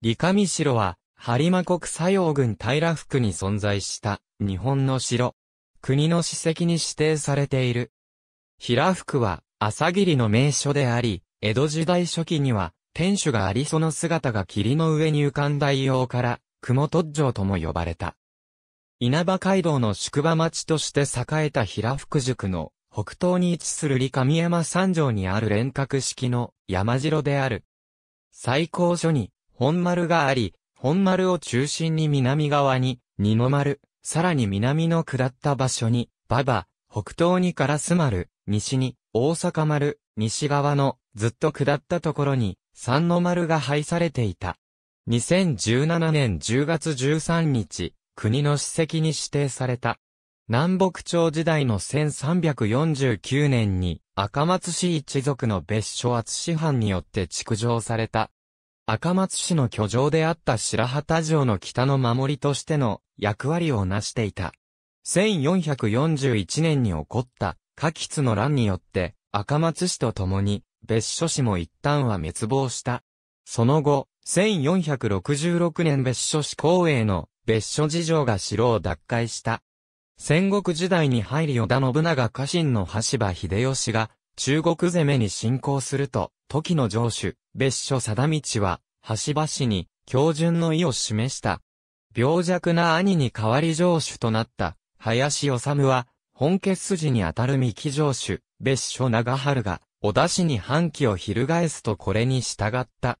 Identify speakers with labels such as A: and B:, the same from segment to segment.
A: 理上城は、播磨国左用郡平福に存在した日本の城。国の史跡に指定されている。平福は朝霧の名所であり、江戸時代初期には天守がありその姿が霧の上に浮かんだ異様から、雲突城とも呼ばれた。稲葉街道の宿場町として栄えた平福塾の北東に位置する理上山山城にある連閣式の山城である。最高所に本丸があり、本丸を中心に南側に、二の丸、さらに南の下った場所に、馬場、北東に烏丸、西に、大阪丸、西側の、ずっと下ったところに、三の丸が配されていた。2017年10月13日、国の史跡に指定された。南北朝時代の1349年に、赤松氏一族の別所厚師藩によって築城された、赤松市の居城であった白旗城の北の守りとしての役割を成していた。1441年に起こった、嘉吉の乱によって、赤松市と共に、別所市も一旦は滅亡した。その後、1466年別所市公営の別所事情が城を奪回した。戦国時代に入り織田信長家臣の橋場秀吉が中国攻めに進行すると、時の城主、別所貞道は、橋々に、標準の意を示した。病弱な兄に代わり城主となった、林治は、本決筋にあたる三木城主、別所長春が、小田氏に反旗を翻すとこれに従った。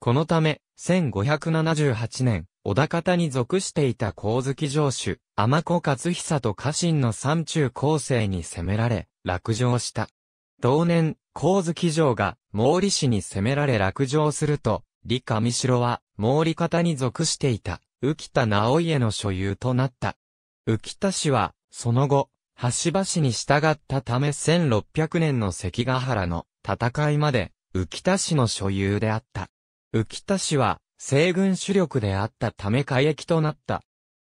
A: このため、1578年、小田方に属していた光月城主、天子勝久と家臣の三中高生に攻められ、落城した。同年、光月城が毛利氏に攻められ落城すると、李上城は毛利方に属していた、浮田直家の所有となった。浮田氏は、その後、橋橋に従ったため1600年の関ヶ原の戦いまで、浮田氏の所有であった。浮田氏は、西軍主力であったため海役となった。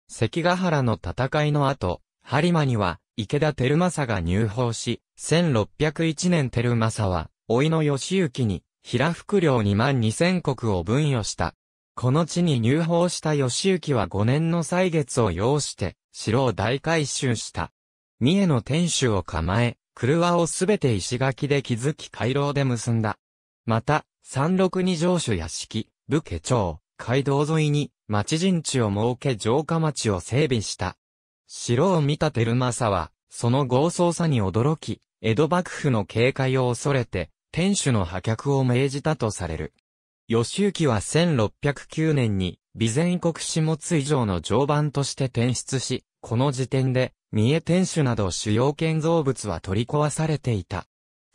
A: 関ヶ原の戦いの後、播磨には、池田マ正が入法し、1601年マ正は、老いの義行に、平福領2万2000を分与した。この地に入法した義行は5年の歳月を要して、城を大改修した。三重の天守を構え、車をすべて石垣で築き回廊で結んだ。また、三六二城主屋敷、武家町、街道沿いに、町陣地を設け城下町を整備した。城を見たテルマサは、その豪壮さに驚き、江戸幕府の警戒を恐れて、天守の破却を命じたとされる。吉行は1609年に、備前国始末以上の常磐として転出し、この時点で、三重天守など主要建造物は取り壊されていた。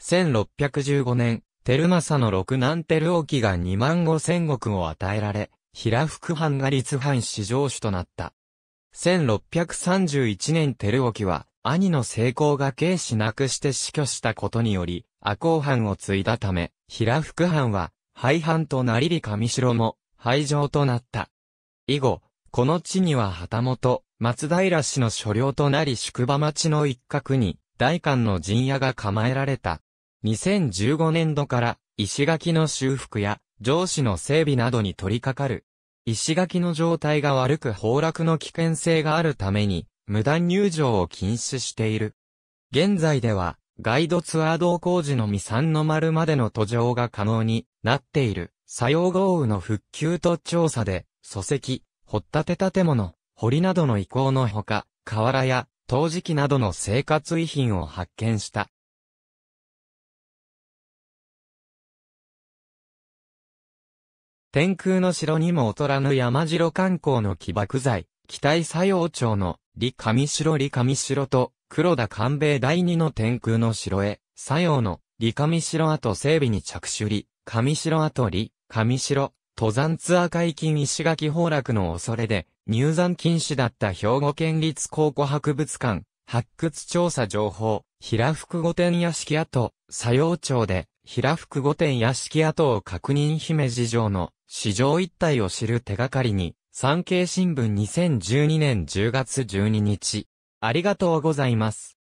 A: 1615年、テルマサの六南テル沖が2万5千石を与えられ、平福藩が立藩史上主となった。1631年照キは、兄の成功が軽視なくして死去したことにより、赤穂藩を継いだため、平福藩は、廃藩となりり上城も、廃城となった。以後、この地には旗本、松平氏の所領となり宿場町の一角に、大官の陣屋が構えられた。2015年度から、石垣の修復や、城市の整備などに取り掛かる石垣の状態が悪く崩落の危険性があるために、無断入場を禁止している。現在では、ガイドツアー同工事の未三の丸までの途上が可能になっている。作用豪雨の復旧と調査で、礎石、掘ったて建物、堀などの遺構のほか、瓦や、陶磁器などの生活遺品を発見した。天空の城にも劣らぬ山城観光の起爆剤、北井作用町の、李上城李上城と、黒田官兵衛第二の天空の城へ、作用の、李上城跡整備に着手李、上城跡李、上城、登山ツアー解禁石垣崩落の恐れで、入山禁止だった兵庫県立考古博物館、発掘調査情報、平福御殿屋敷跡、作用町で、平福御殿屋敷跡を確認姫路城の市場一帯を知る手がかりに、産経新聞2012年10月12日。ありがとうございます。